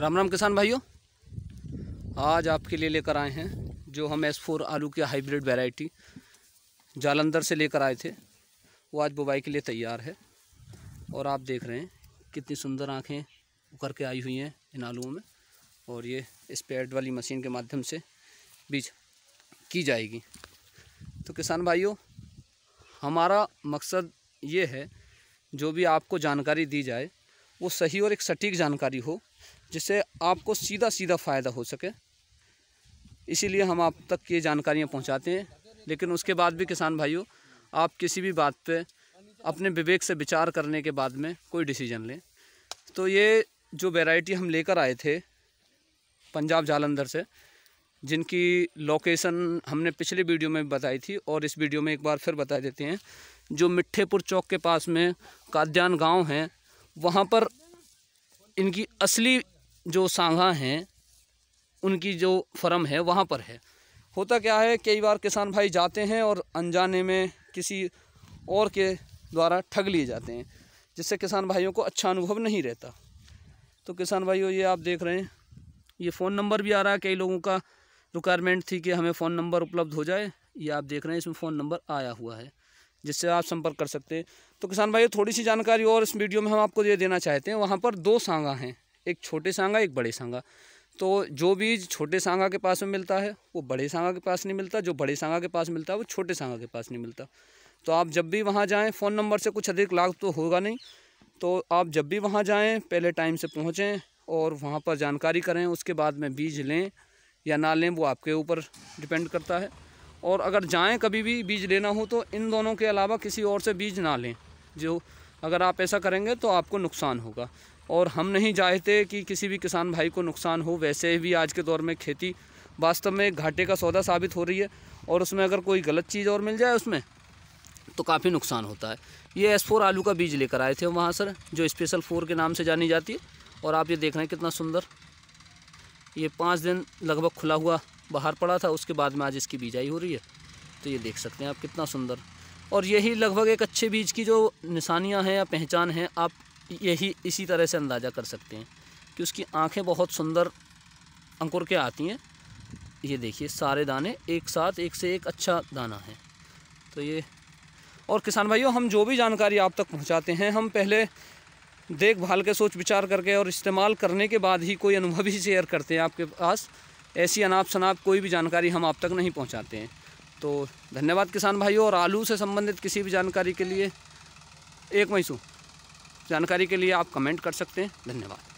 राम राम किसान भाइयों आज आपके लिए लेकर आए हैं जो हम एस फोर आलू की हाइब्रिड वैरायटी जालंधर से लेकर आए थे वो आज बुवाई के लिए तैयार है और आप देख रहे हैं कितनी सुंदर आँखें उकर के आई हुई हैं इन आलुओं में और ये इस पैड वाली मशीन के माध्यम से बीज की जाएगी तो किसान भाइयों हमारा मकसद ये है जो भी आपको जानकारी दी जाए वो सही और एक सटीक जानकारी हो जिससे आपको सीधा सीधा फ़ायदा हो सके इसीलिए हम आप तक ये जानकारियाँ पहुँचाते हैं लेकिन उसके बाद भी किसान भाइयों आप किसी भी बात पे अपने विवेक से विचार करने के बाद में कोई डिसीजन लें तो ये जो वैरायटी हम लेकर आए थे पंजाब जालंधर से जिनकी लोकेशन हमने पिछले वीडियो में बताई थी और इस वीडियो में एक बार फिर बता देते हैं जो मिठ्ठेपुर चौक के पास में काद्यान गांव है वहाँ पर इनकी असली जो सांगा हैं उनकी जो फर्म है वहाँ पर है होता क्या है कई बार किसान भाई जाते हैं और अनजाने में किसी और के द्वारा ठग लिए जाते हैं जिससे किसान भाइयों को अच्छा अनुभव नहीं रहता तो किसान भाइयों ये आप देख रहे हैं ये फ़ोन नंबर भी आ रहा है कई लोगों का रिक्वायरमेंट थी कि हमें फ़ोन नंबर उपलब्ध हो जाए ये आप देख रहे हैं इसमें फ़ोन नंबर आया हुआ है जिससे आप संपर्क कर सकते हैं तो किसान भाई थोड़ी सी जानकारी और इस वीडियो में हम आपको ये देना चाहते हैं वहाँ पर दो सांगा हैं एक छोटे सांगा एक बड़े सांगा तो जो बीज छोटे सांगा के पास में मिलता है वो बड़े सांगा के पास नहीं मिलता जो बड़े सांगा के पास मिलता है वो छोटे सांगा के पास नहीं मिलता तो आप जब भी वहाँ जाएँ फ़ोन नंबर से कुछ अधिक लाभ तो होगा नहीं तो आप जब भी वहाँ जाएँ पहले टाइम से पहुँचें और वहाँ पर जानकारी करें उसके बाद में बीज लें या ना लें वो आपके ऊपर डिपेंड करता है और अगर जाएं कभी भी बीज लेना हो तो इन दोनों के अलावा किसी और से बीज ना लें जो अगर आप ऐसा करेंगे तो आपको नुकसान होगा और हम नहीं चाहते कि किसी भी किसान भाई को नुकसान हो वैसे भी आज के दौर में खेती वास्तव में घाटे का सौदा साबित हो रही है और उसमें अगर कोई गलत चीज़ और मिल जाए उसमें तो काफ़ी नुकसान होता है ये एस फोर आलू का बीज लेकर आए थे वहाँ सर जो स्पेशल फोर के नाम से जानी जाती है और आप ये देख रहे हैं कितना सुंदर ये पाँच दिन लगभग खुला हुआ बाहर पड़ा था उसके बाद में आज इसकी बिजाई हो रही है तो ये देख सकते हैं आप कितना सुंदर और यही लगभग एक अच्छे बीज की जो निशानियाँ हैं या पहचान हैं आप यही इसी तरह से अंदाज़ा कर सकते हैं कि उसकी आँखें बहुत सुंदर अंकुर के आती हैं ये देखिए सारे दाने एक साथ एक से एक अच्छा दाना है तो ये और किसान भाइयों हम जो भी जानकारी आप तक पहुंचाते हैं हम पहले देखभाल के सोच विचार करके और इस्तेमाल करने के बाद ही कोई अनुभव ही शेयर करते हैं आपके पास ऐसी अनाप शनाप कोई भी जानकारी हम आप तक नहीं पहुँचाते हैं तो धन्यवाद किसान भाइयों और आलू से संबंधित किसी भी जानकारी के लिए एक मैसू जानकारी के लिए आप कमेंट कर सकते हैं धन्यवाद